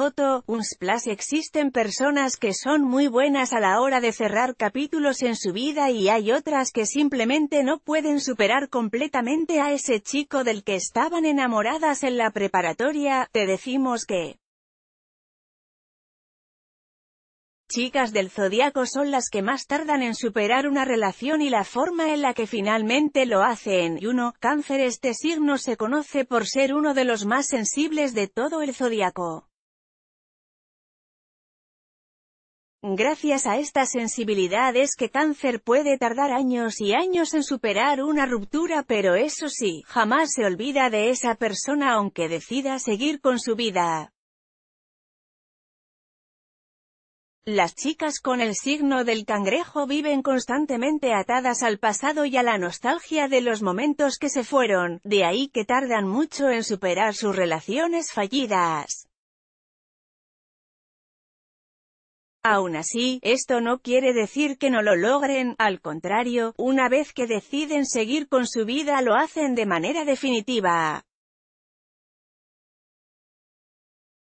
Foto, un splash existen personas que son muy buenas a la hora de cerrar capítulos en su vida y hay otras que simplemente no pueden superar completamente a ese chico del que estaban enamoradas en la preparatoria, te decimos que... chicas del zodiaco son las que más tardan en superar una relación y la forma en la que finalmente lo hacen. Y uno, cáncer este signo se conoce por ser uno de los más sensibles de todo el zodiaco. Gracias a esta sensibilidad es que cáncer puede tardar años y años en superar una ruptura pero eso sí, jamás se olvida de esa persona aunque decida seguir con su vida. Las chicas con el signo del cangrejo viven constantemente atadas al pasado y a la nostalgia de los momentos que se fueron, de ahí que tardan mucho en superar sus relaciones fallidas. Aún así, esto no quiere decir que no lo logren, al contrario, una vez que deciden seguir con su vida lo hacen de manera definitiva.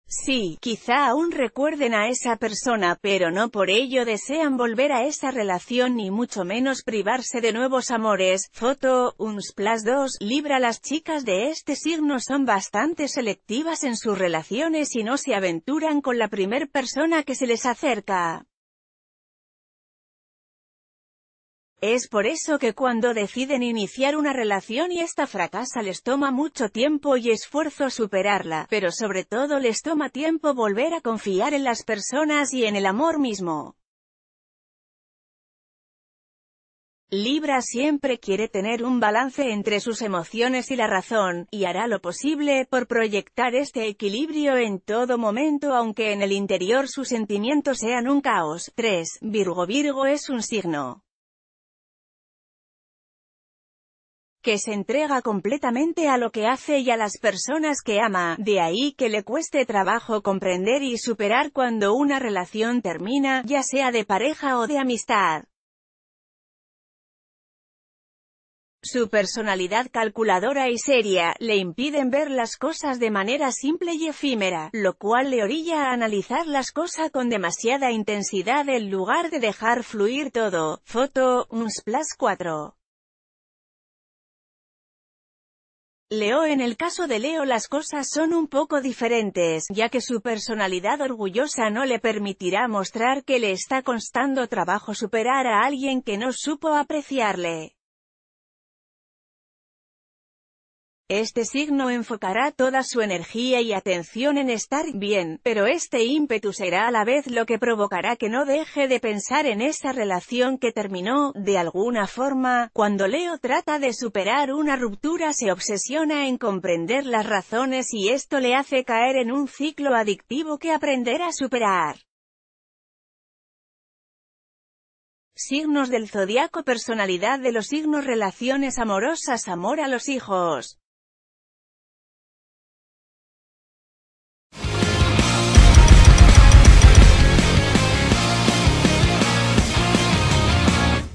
Sí, quizá aún recuerden a esa persona, pero no por ello desean volver a esa relación ni mucho menos privarse de nuevos amores. Foto, Unsplash 2, Libra Las chicas de este signo son bastante selectivas en sus relaciones y no se aventuran con la primer persona que se les acerca. Es por eso que cuando deciden iniciar una relación y esta fracasa les toma mucho tiempo y esfuerzo superarla, pero sobre todo les toma tiempo volver a confiar en las personas y en el amor mismo. Libra siempre quiere tener un balance entre sus emociones y la razón, y hará lo posible por proyectar este equilibrio en todo momento aunque en el interior sus sentimientos sean un caos. 3. Virgo Virgo es un signo que se entrega completamente a lo que hace y a las personas que ama, de ahí que le cueste trabajo comprender y superar cuando una relación termina, ya sea de pareja o de amistad. Su personalidad calculadora y seria, le impiden ver las cosas de manera simple y efímera, lo cual le orilla a analizar las cosas con demasiada intensidad en lugar de dejar fluir todo. Foto, Unsplash 4 Leo En el caso de Leo las cosas son un poco diferentes, ya que su personalidad orgullosa no le permitirá mostrar que le está costando trabajo superar a alguien que no supo apreciarle. Este signo enfocará toda su energía y atención en estar bien, pero este ímpetu será a la vez lo que provocará que no deje de pensar en esa relación que terminó, de alguna forma, cuando Leo trata de superar una ruptura se obsesiona en comprender las razones y esto le hace caer en un ciclo adictivo que aprender a superar. Signos del zodiaco Personalidad de los signos Relaciones amorosas Amor a los hijos